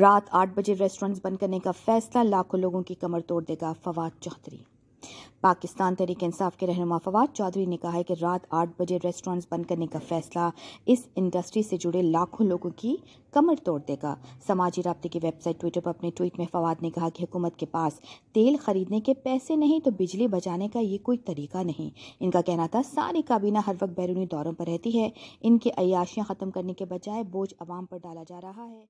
रात आठ बजे रेस्टोरेंट्स बंद करने का फैसला लाखों लोगों की कमर तोड़ देगा फवाद चौधरी पाकिस्तान तहरीक इंसाफ के रहनुमा फवाद चौधरी ने कहा है कि रात आठ बजे रेस्टोरेंट्स बंद करने का फैसला इस इंडस्ट्री से जुड़े लाखों लोगों की कमर तोड़ देगा समाजी रबते की वेबसाइट ट्विटर पर अपने ट्वीट में फवाद ने कहा कि हुकूमत के पास तेल खरीदने के पैसे नहीं तो बिजली बचाने का ये कोई तरीका नहीं इनका कहना था सारी काबीना हर वक्त बैरूनी दौरों पर रहती है इनकी अयाशियाँ ख़त्म करने के बजाय बोझ आवाम पर डाला जा रहा है